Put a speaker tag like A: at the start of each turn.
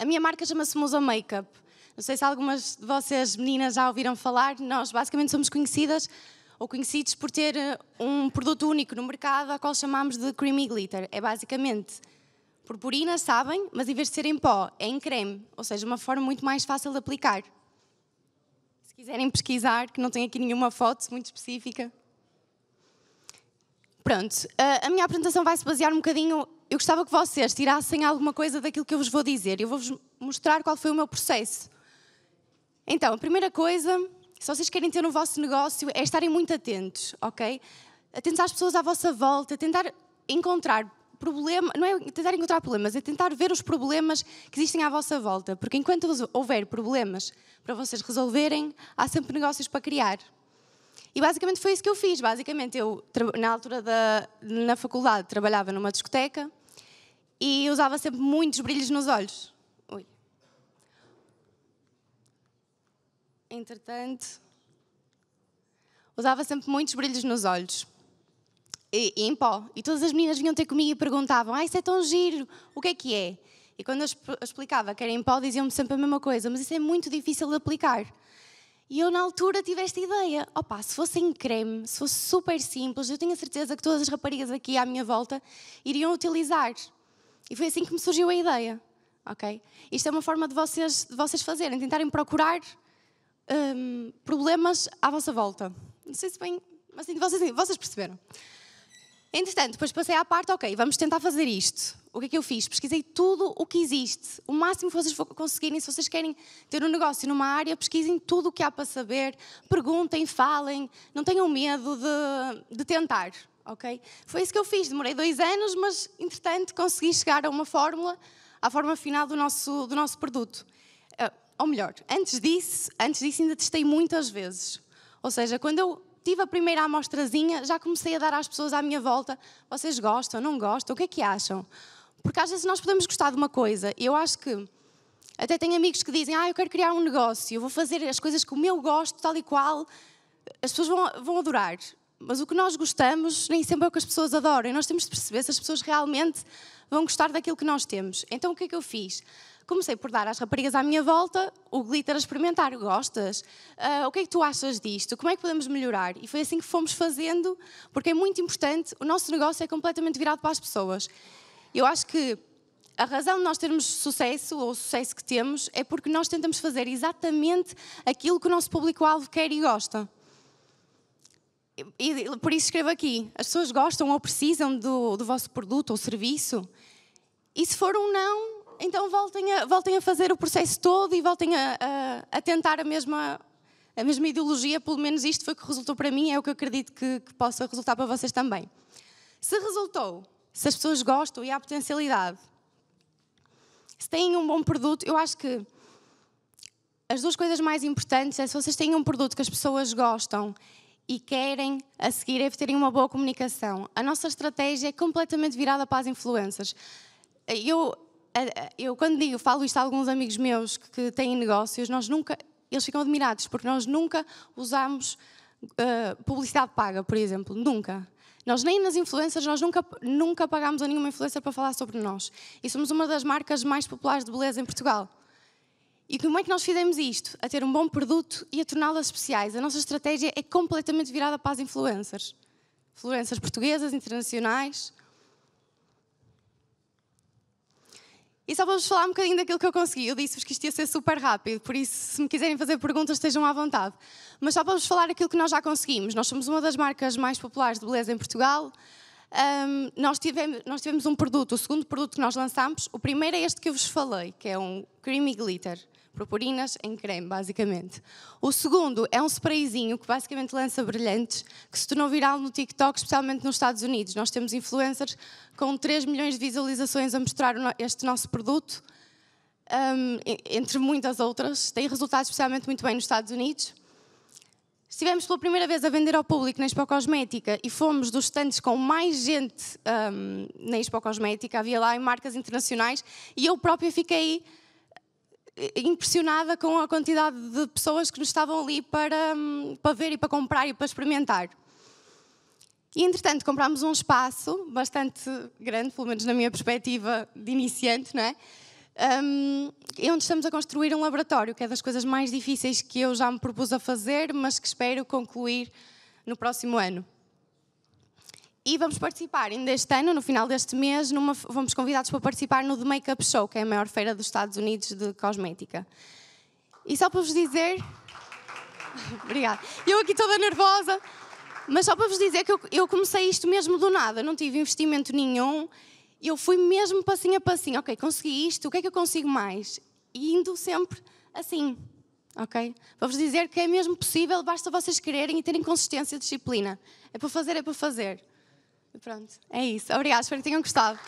A: A minha marca chama-se Musa Makeup. Não sei se algumas de vocês, meninas, já ouviram falar, nós basicamente somos conhecidas ou conhecidos por ter eh, um produto único no mercado, a qual chamamos de Creamy Glitter. É basicamente purpurina, sabem, mas em vez de ser em pó, é em creme, ou seja, uma forma muito mais fácil de aplicar. Se quiserem pesquisar, que não tem aqui nenhuma foto muito específica pronto, eh, a minha apresentação vai se basear um bocadinho. Eu gostava que vocês tirassem alguma coisa daquilo que eu vos vou dizer. Eu vou-vos mostrar qual foi o meu processo. Então, a primeira coisa, se vocês querem ter no vosso negócio, é estarem muito atentos, ok? Atentos às pessoas à vossa volta, tentar encontrar problemas, não é tentar encontrar problemas, é tentar ver os problemas que existem à vossa volta, porque enquanto houver problemas para vocês resolverem, há sempre negócios para criar. E basicamente foi isso que eu fiz. Basicamente, eu, na altura da na faculdade, trabalhava numa discoteca e usava sempre muitos brilhos nos olhos. Ui. Entretanto, usava sempre muitos brilhos nos olhos. E, e, em pó. E todas as meninas vinham ter comigo e perguntavam: Ah, isso é tão giro, o que é que é? E quando eu explicava que era em pó, diziam-me sempre a mesma coisa: Mas isso é muito difícil de aplicar. E eu, na altura, tive esta ideia: opa, se fosse em creme, se fosse super simples, eu tinha certeza que todas as raparigas aqui à minha volta iriam utilizar. E foi assim que me surgiu a ideia. ok? Isto é uma forma de vocês, de vocês fazerem, tentarem procurar um, problemas à vossa volta. Não sei se bem, mas assim, vocês, vocês perceberam. Entretanto, depois passei à parte, ok, vamos tentar fazer isto. O que é que eu fiz? Pesquisei tudo o que existe, o máximo que vocês conseguirem. Se vocês querem ter um negócio numa área, pesquisem tudo o que há para saber, perguntem, falem, não tenham medo de, de tentar, ok? Foi isso que eu fiz, demorei dois anos, mas entretanto consegui chegar a uma fórmula, à forma final do nosso, do nosso produto. Eh, ou melhor, antes disso, antes disso ainda testei muitas vezes. Ou seja, quando eu tive a primeira amostrazinha, já comecei a dar às pessoas à minha volta: vocês gostam, não gostam, o que é que acham? Porque às vezes nós podemos gostar de uma coisa, eu acho que. Até tenho amigos que dizem: Ah, eu quero criar um negócio, eu vou fazer as coisas que o meu gosto, tal e qual, as pessoas vão, vão adorar mas o que nós gostamos nem sempre é o que as pessoas adoram. E nós temos de perceber se as pessoas realmente vão gostar daquilo que nós temos. Então o que é que eu fiz? Comecei por dar às raparigas à minha volta o glitter a experimentar. Gostas? Uh, o que é que tu achas disto? Como é que podemos melhorar? E foi assim que fomos fazendo, porque é muito importante. O nosso negócio é completamente virado para as pessoas. Eu acho que a razão de nós termos sucesso, ou o sucesso que temos, é porque nós tentamos fazer exatamente aquilo que o nosso público-alvo quer e gosta e por isso escrevo aqui: as pessoas gostam ou precisam do, do vosso produto ou serviço? E se for um não, então voltem a, voltem a fazer o processo todo e voltem a, a, a tentar a mesma, a mesma ideologia. Pelo menos isto foi o que resultou para mim, é o que eu acredito que, que possa resultar para vocês também. Se resultou, se as pessoas gostam e há potencialidade, se têm um bom produto, eu acho que as duas coisas mais importantes é se vocês têm um produto que as pessoas gostam e querem a seguir é terem uma boa comunicação. A nossa estratégia é completamente virada para as influências. Eu, eu quando digo, falo isto a alguns amigos meus que têm negócios, nós nunca, eles ficam admirados porque nós nunca usamos uh, publicidade paga, por exemplo, nunca. Nós nem nas influências, nós nunca, nunca pagámos a nenhuma influencer para falar sobre nós. E somos uma das marcas mais populares de beleza em Portugal. E como é que nós fizemos isto? A ter um bom produto e a torná-las especiais. A nossa estratégia é completamente virada para as influencers. Influencers portuguesas, internacionais. E só vos falar um bocadinho daquilo que eu consegui. Eu disse-vos que isto ia ser super rápido, por isso, se me quiserem fazer perguntas, estejam à vontade. Mas só vos falar aquilo que nós já conseguimos. Nós somos uma das marcas mais populares de beleza em Portugal. Um, nós, tivemos, nós tivemos um produto, o segundo produto que nós lançámos. O primeiro é este que eu vos falei, que é um Creamy Glitter purpurinas em creme, basicamente. O segundo é um sprayzinho que basicamente lança brilhantes, que se tornou viral no TikTok, especialmente nos Estados Unidos. Nós temos influencers com 3 milhões de visualizações a mostrar este nosso produto, um, entre muitas outras. Tem resultados especialmente muito bem nos Estados Unidos. Estivemos pela primeira vez a vender ao público na Expo Cosmética e fomos dos stands com mais gente um, na Expo Cosmética. Havia lá marcas internacionais e eu própria fiquei impressionada com a quantidade de pessoas que nos estavam ali para, hum, para ver e para comprar e para experimentar. E, entretanto, comprámos um espaço bastante grande, pelo menos na minha perspectiva de iniciante, não é? Um, onde estamos a construir um laboratório, que é das coisas mais difíceis que eu já me propus a fazer, mas que espero concluir no próximo ano. E vamos participar ainda este ano, no final deste mês, numa, vamos convidados para participar no The Makeup Show, que é a maior feira dos Estados Unidos de cosmética. E só para vos dizer. Obrigada. Eu aqui toda nervosa, mas só para vos dizer que eu, eu comecei isto mesmo do nada, não tive investimento nenhum. Eu fui mesmo passinho a passinho, ok, consegui isto, o que é que eu consigo mais? E indo sempre assim, ok? vou vos dizer que é mesmo possível, basta vocês quererem e terem consistência e disciplina. É para fazer, é para fazer. Pronto, é isso. Obrigada, espero que tenham gostado.